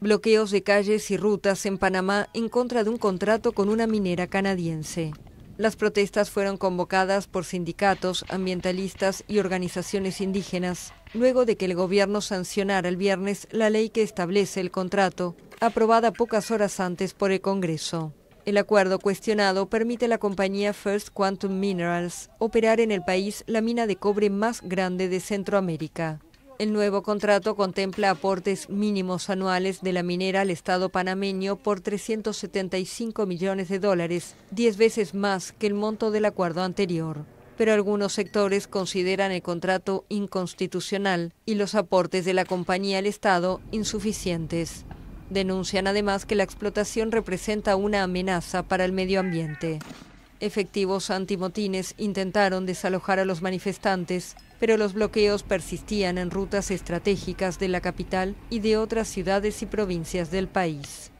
bloqueos de calles y rutas en Panamá en contra de un contrato con una minera canadiense. Las protestas fueron convocadas por sindicatos, ambientalistas y organizaciones indígenas, luego de que el gobierno sancionara el viernes la ley que establece el contrato, aprobada pocas horas antes por el Congreso. El acuerdo cuestionado permite a la compañía First Quantum Minerals operar en el país la mina de cobre más grande de Centroamérica. El nuevo contrato contempla aportes mínimos anuales de la minera al Estado panameño por 375 millones de dólares, 10 veces más que el monto del acuerdo anterior. Pero algunos sectores consideran el contrato inconstitucional y los aportes de la compañía al Estado insuficientes. Denuncian además que la explotación representa una amenaza para el medio ambiente. Efectivos antimotines intentaron desalojar a los manifestantes, pero los bloqueos persistían en rutas estratégicas de la capital y de otras ciudades y provincias del país.